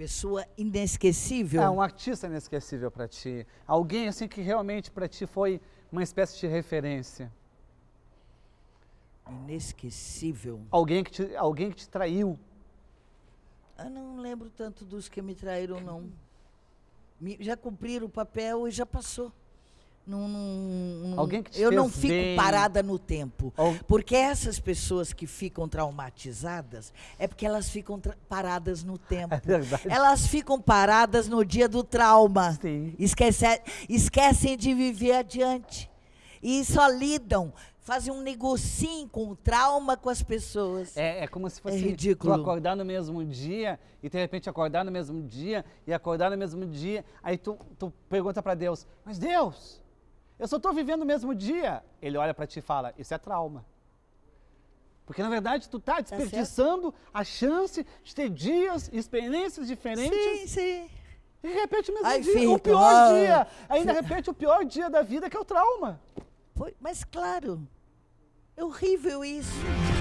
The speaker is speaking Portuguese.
Pessoa inesquecível. É, um artista inesquecível para ti. Alguém assim que realmente para ti foi uma espécie de referência. Inesquecível. Alguém que te, alguém que te traiu. Eu ah, não lembro tanto dos que me traíram, não. Me, já cumpriram o papel e já passou. Num, num, Alguém que te eu não fico bem. parada no tempo. Porque essas pessoas que ficam traumatizadas é porque elas ficam paradas no tempo. É verdade. elas ficam paradas no dia do trauma. Sim. esquecem de viver adiante. E só lidam, fazem um negocinho com o trauma com as pessoas. É, é como se fosse é ridículo. acordar no mesmo dia e de repente acordar no mesmo dia e acordar no mesmo dia. Aí tu, tu pergunta para Deus, mas Deus, eu só estou vivendo o mesmo dia. Ele olha para ti e fala, isso é trauma. Porque, na verdade, tu está tá desperdiçando tá a chance de ter dias, e experiências diferentes. Sim, sim. E repente o mesmo Ai, dia, filho, o pior dia. Ainda de repete o pior dia da vida, que é o trauma. Foi, mas claro, é horrível isso.